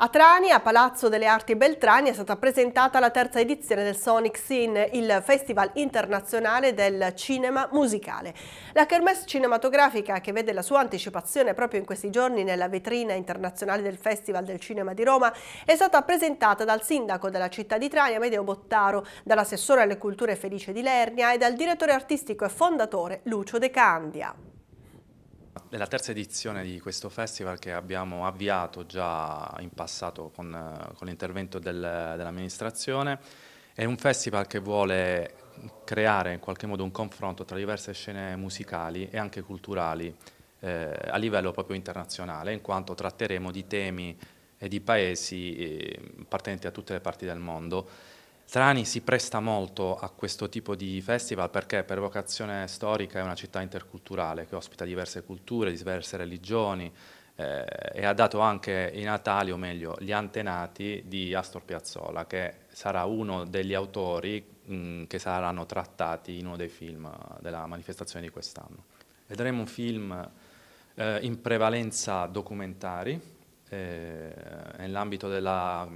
A Trani, a Palazzo delle Arti Beltrani, è stata presentata la terza edizione del Sonic Scene, il Festival Internazionale del Cinema Musicale. La kermesse cinematografica, che vede la sua anticipazione proprio in questi giorni nella vetrina internazionale del Festival del Cinema di Roma, è stata presentata dal sindaco della città di Trani, Amedeo Bottaro, dall'assessore alle culture Felice di Lernia e dal direttore artistico e fondatore Lucio De Candia. È la terza edizione di questo festival che abbiamo avviato già in passato con, con l'intervento del, dell'amministrazione. È un festival che vuole creare in qualche modo un confronto tra diverse scene musicali e anche culturali eh, a livello proprio internazionale, in quanto tratteremo di temi e di paesi eh, appartenenti a tutte le parti del mondo Trani si presta molto a questo tipo di festival perché per vocazione storica è una città interculturale che ospita diverse culture, diverse religioni eh, e ha dato anche i natali, o meglio gli antenati di Astor Piazzolla che sarà uno degli autori mh, che saranno trattati in uno dei film eh, della manifestazione di quest'anno. Vedremo un film eh, in prevalenza documentari eh, nell'ambito della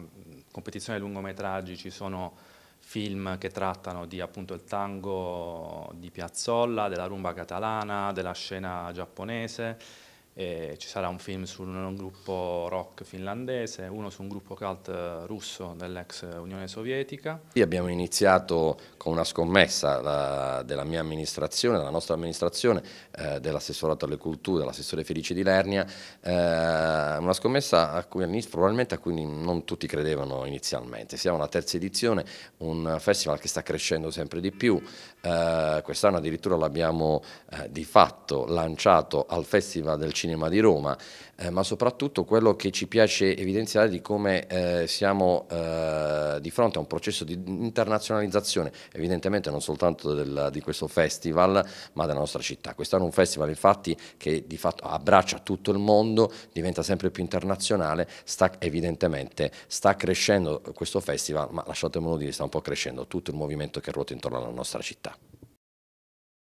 competizione lungometraggi ci sono film che trattano di appunto il tango di Piazzolla, della rumba catalana, della scena giapponese e ci sarà un film su un gruppo rock finlandese, uno su un gruppo cult russo dell'ex Unione Sovietica. Abbiamo iniziato con una scommessa la, della mia amministrazione, della nostra amministrazione, eh, dell'assessorato alle culture, dell'assessore Felice di Lernia, eh, una scommessa a cui probabilmente a cui non tutti credevano inizialmente. Siamo alla terza edizione, un festival che sta crescendo sempre di più, eh, quest'anno addirittura l'abbiamo eh, di fatto lanciato al Festival del Cinema cinema di Roma, eh, ma soprattutto quello che ci piace evidenziare di come eh, siamo eh, di fronte a un processo di internazionalizzazione, evidentemente non soltanto del, di questo festival, ma della nostra città. Quest'anno un festival infatti che di fatto abbraccia tutto il mondo, diventa sempre più internazionale, sta evidentemente sta crescendo questo festival, ma lasciatemelo dire, sta un po' crescendo tutto il movimento che ruota intorno alla nostra città.